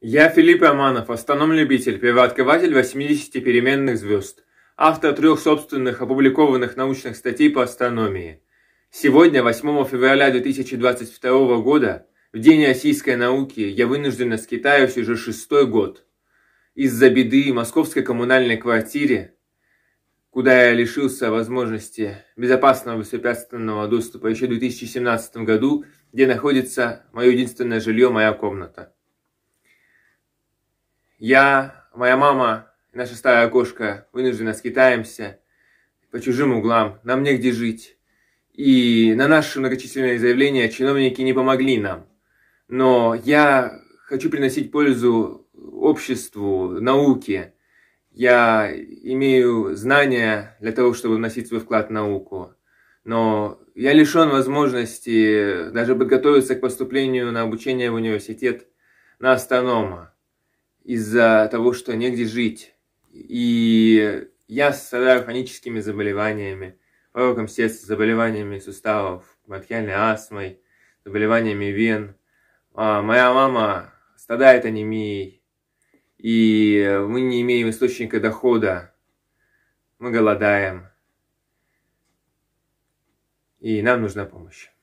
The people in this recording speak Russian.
Я Филипп Аманов, астроном-любитель, первооткрыватель 80 переменных звезд, автор трех собственных опубликованных научных статей по астрономии. Сегодня, 8 февраля 2022 года, в День российской науки, я вынужденно скитаюсь уже шестой год. Из-за беды в московской коммунальной квартире, куда я лишился возможности безопасного беспрепятственного доступа еще в 2017 году, где находится мое единственное жилье, моя комната. Я, моя мама, наша стая кошка вынуждены скитаемся по чужим углам, нам негде жить. И на наши многочисленные заявления чиновники не помогли нам. Но я хочу приносить пользу обществу, науке. Я имею знания для того, чтобы вносить свой вклад в науку. Но я лишен возможности даже подготовиться к поступлению на обучение в университет на астронома из-за того, что негде жить. И я страдаю хроническими заболеваниями, пороком сердца, заболеваниями суставов, бронхиальной астмой, заболеваниями вен. А моя мама страдает анемией, и мы не имеем источника дохода. Мы голодаем, и нам нужна помощь.